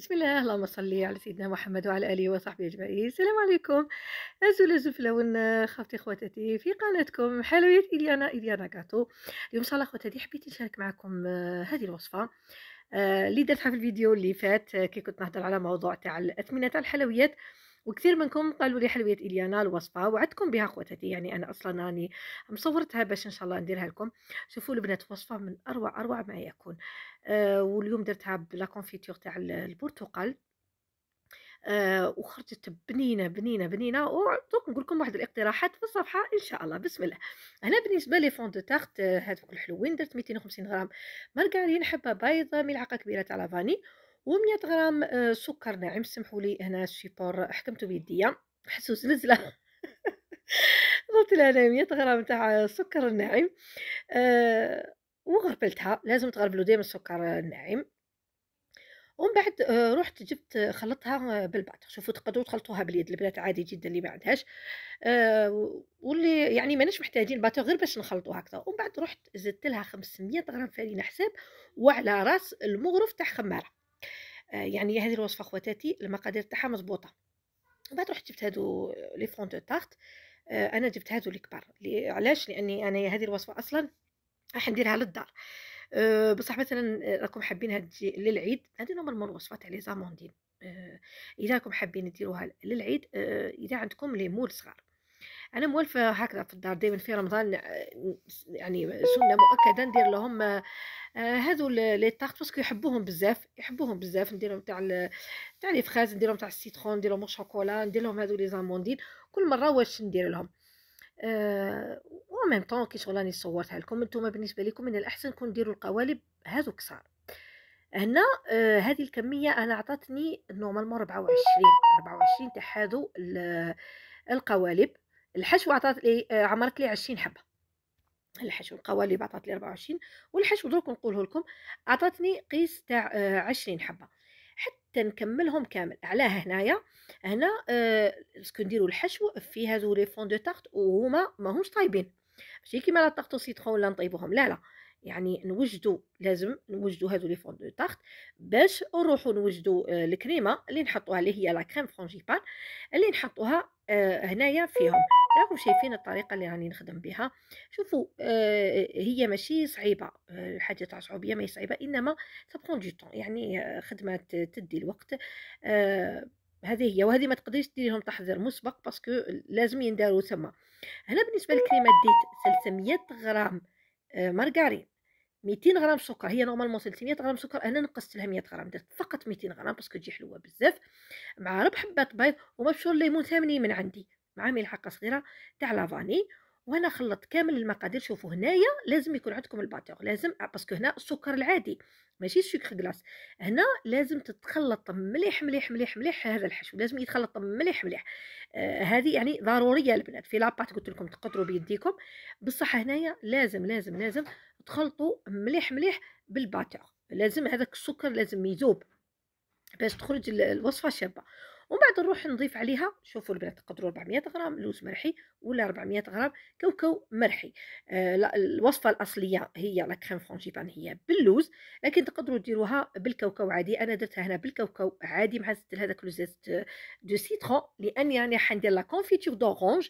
بسم الله اللهم صل على سيدنا محمد وعلى اله وصحبه اجمعين السلام عليكم ازول ازول فلون خواتي خواتاتي في قناتكم حلويات اليانا اليانا كاتو اليوم صلاه الله خواتاتي حبيت نشارك معكم آه، هذه الوصفه آه، اللي درتها في الفيديو اللي فات آه، كي كنت نهضر على موضوع تاع الاثمنه تاع الحلويات وكثير منكم قالوا لي حلوية إليانا الوصفة وعدكم بها خواتاتي يعني أنا أصلا راني مصورتها باش إن شاء الله نديرها لكم شوفوا البنات وصفة من أروع أروع ما يكون آه واليوم درتها بلا كونفيتور تاع البرتقال آه وخرجت بنينه بنينه بنينه ودوك نقول لكم واحد الاقتراحات في الصفحه ان شاء الله بسم الله هنا بالنسبه لي فون دو تارت هذوك الحلوين درت 250 غرام مارغرين حبه بيض ملعقه كبيره تاع لافاني و100 غرام آه، سكر ناعم سمحوا لي هنا الشيبور حكمته بيديا حسوا زلزله ضفت لها انا 100 غرام تاع سكر ناعم أه وغربلتها لازم تغربلو ديما السكر الناعم ومن بعد آه، رحت جبت خلطتها بالبعض شوفوا تقدروا تخلطوها باليد البنات عادي جدا اللي ما عندهاش آه، واللي يعني ماناش محتاجين باتو غير باش نخلطوها هكذا ومن بعد رحت زدت لها 500 غرام فرينه حساب وعلى راس المغرف تاع خماره آه، يعني هذه الوصفه خواتاتي المقادير تاعها مضبوطه بعد رحت جبت هادو لي فون دو تارت آه، انا جبت هادو الكبار علاش لاني انا هذه الوصفه اصلا راح نديرها للدار آه، بصح مثلا راكم حابينها تجي للعيد هذه نورمال من الوصفه تاع لي زاموندين اذا راكم حابين ديروها للعيد اذا عندكم لي مول صغار انا مولفه هكذا في الدار دائما في رمضان آه، يعني سنه مؤكده ندير لهم آه، آه، هذو لي طارت باسكو يحبوهم بزاف يحبوهم بزاف نديرهم تاع تاع لي فخاز نديرهم تاع السيترون نديرهم شوكولا نديرهم هذو لي زاموندين كل مره واش ندير لهم أه وميم طون كي شغل راني صورتها لكم نتوما بالنسبه لكم من الاحسن كون ديروا القوالب هذو كسار هنا آه هذه الكميه انا عطاتني نورمالمون 24 24 تاع هذو القوالب الحشو عطات لي آه، عمرت لي 20 حبه الحشو القوالب عطات لي 24 والحشو درك نقوله لكم عطاتني قيس تاع 20 آه، حبه حتى نكملهم كامل علاه هنايا هنا آه، سكو نديرو الحشو فيها زو لي فون دو تارت وهما ماهمش طايبين ماشي كيما لا تارت سيترون ولا نطيبوهم لا لا يعني نوجدوا لازم نوجدوا هادو لي فون دو تارت باش نروحوا نوجدوا الكريمه اللي نحطوها اللي هي لا كريم فرانجيبان اللي نحطوها هنايا فيهم راكم شايفين الطريقه اللي راني نخدم بها شوفوا آه هي ماشي صعيبه الحاجه آه، تاع صعوبيه ماهي صعيبه انما تبقون دي طون يعني آه، خدمه تدي الوقت آه هذه هي وهذه ما تقدريش ديريهم تحضير مسبق باسكو لازم ينداروا تما هنا بالنسبه للكريمه ديت 300 غرام آه مارغارين 200 غرام سكر هي نورمالمون 300 غرام سكر انا نقصت لها 100 غرام درت فقط 200 غرام باسكو تجي حلوه بزاف مع ربع حبات بيض ومبشور ليمون ثمني من عندي مع ملعقه صغيره تاع لافاني وهنا خلطت كامل المقادير شوفوا هنايا لازم يكون عندكم الباتور لازم آه، باسكو هنا السكر العادي ماشي السكر كلاص هنا لازم تتخلط مليح مليح مليح مليح هذا الحشو لازم يتخلط مليح مليح آه هذه يعني ضروريه البنات في لاباط قلت لكم تقدروا بيديكم بصح هنايا لازم لازم لازم تخلطوا مليح مليح بالباتور لازم هذاك السكر لازم يذوب باش تخرج الوصفه شابه ومن بعد نروح نضيف عليها شوفوا البنات تقدروا 400 غرام لوز مرحي ولا 400 غرام كاوكاو مرحي آه الوصفه الاصليه هي لا كريم فرانجيبان هي باللوز لكن تقدروا ديروها بالكاوكاو عادي انا درتها هنا بالكاوكاو عادي مع زدت هذاك لوزيت دو سيترون لاني راني حندير لا كونفيتور دورانج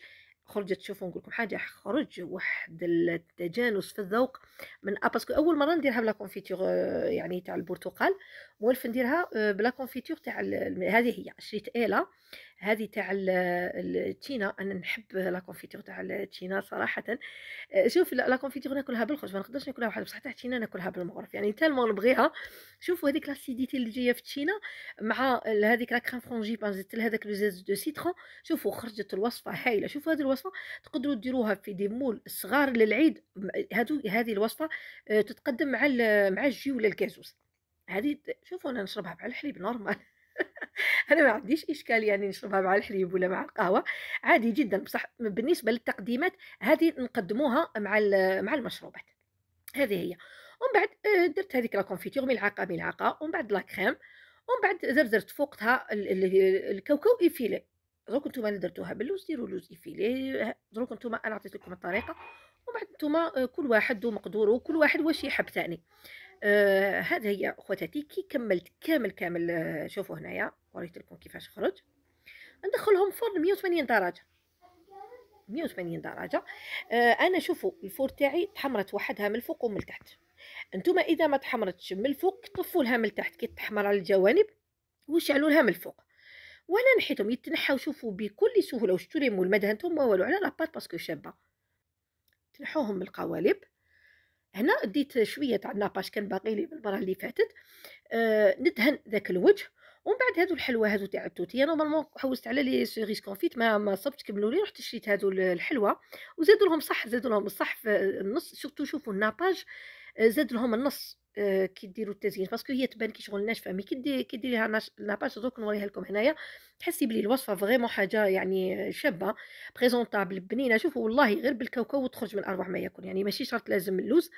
خرجت تشوفوا نقول لكم حاجه خرج واحد التجانس في الذوق من باسكو اول مره نديرها بلا كونفيتور آه، يعني تاع البرتقال موالف نديرها آه، بلا كونفيتور تاع هذه هي شريت ايلا هذه تاع التشينا انا نحب لا كونفيتور تاع التشينا صراحه آه، شوف لا كونفيتور ناكلها بالخبز ما نقدرش ناكلها وحده بصح تاع التشينا ناكلها بالمغرف يعني تالمون نبغيها شوفوا هذيك لاسيديتي اللي جايه في التشينا مع هذيك لا كريم بان زدت لها هذاك لو زيت دو سيترون شوفوا خرجت الوصفه هايله شوفوا هذه الوصفه تقدروا ديروها في دي مول صغار للعيد هادو هذه الوصفه آه، تتقدم مع مع الجي ولا الكازوز هذه شوفوا انا نشربها مع الحليب نورمال انا ما عنديش اشكال يعني نشربها مع الحليب ولا مع القهوه عادي جدا بصح بالنسبه للتقديمات هذه نقدموها مع مع المشروبات هذه هي ومن بعد آه، درت هذيك لا كونفيتور ملعقه ملعقه ومن بعد لا كريم ومن بعد زرزرت فوقتها الكاوكاو ايفيلي دروك نتوما اللي درتوها باللوز ديروا لوز ايفيلي دروك نتوما انا عطيت لكم الطريقه ومن بعد نتوما آه، كل واحد ومقدوره وكل واحد واش يحب ثاني آه هذا هي خواتاتي كي كملت كامل كامل آه، شوفوا هنايا وريت لكم كيفاش خرج ندخلهم فرن 180 درجه 180 درجه آه انا شوفوا الفور تاعي تحمرت وحدها من الفوق ومن التحت نتوما اذا ما تحمرتش من الفوق طفوا لها من التحت كي تحمر على الجوانب وشعلوا لها من الفوق وانا نحيتهم يتنحوا شوفوا بكل سهوله لي مول الماده نتوما والو على لاباط باسكو شابه تنحوهم من القوالب هنا ديت شويه تاع الناباش كان باقي لي بالمره اللي فاتت آه ندهن ذاك الوجه ومن بعد هادو الحلوى هادو تاع انا نورمالمون حوست على لي سيريس كونفيت ما ما صبت كملوا لي رحت شريت هادو الحلوى وزادوا لهم صح زادوا لهم الصح في النص سورتو شوفوا الناباج آه، زاد لهم النص آه، كي ديروا التزيين باسكو هي تبان كي شغل ناشفه مي كي كي ديريها لاباج دوك نوريها لكم هنايا تحسي بلي الوصفه فريمون حاجه يعني شابه بريزونطابل بنينه شوفوا والله غير بالكاوكاو تخرج من اروع ما ياكل يعني ماشي شرط لازم اللوز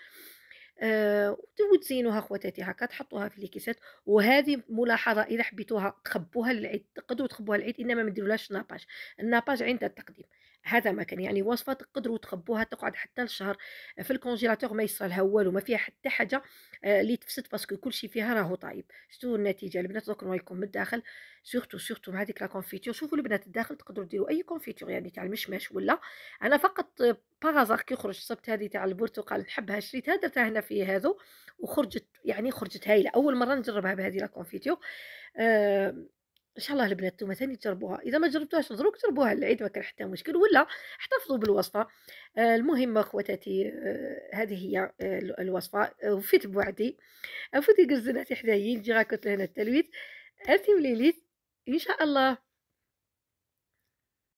آه وتزينوها خواتاتي هكا تحطوها في الكيسات وهذه ملاحظه اذا حبيتوها تخبوها للعيد تقدروا تخبوها للعيد انما ما ديرولهاش ناباج الناباج عند التقديم هذا ما كان يعني وصفه تقدروا تخبوها تقعد حتى لشهر في الكونجيلاتور ما يصير لها والو ما فيها حتى حاجه آه، اللي تفسد باسكو كل شيء فيها راهو طايب شتو النتيجه البنات دوك نوريكم من الداخل سورتو سورتو مع هذيك لا كونفيتور شوفوا البنات الداخل تقدروا ديروا اي كونفيتور يعني تاع المشمش ولا انا فقط باغازار كي خرج صبت هذه تاع البرتقال نحبها شريتها درتها هنا في هذا وخرجت يعني خرجت هايله اول مره نجربها بهذه لا كونفيتور أه ان شاء الله البنات نتوما ثاني تجربوها اذا ما جربتوهاش ضروري تجربوها العيد ما كان حتى مشكل ولا احتفظوا بالوصفه آه، المهم اخواتاتي آه، هذه هي آه، الوصفه وفيت بوعدي فوتي قزناتي حدايا نجي غاكوت لهنا التلويت اتي وليليت ان شاء الله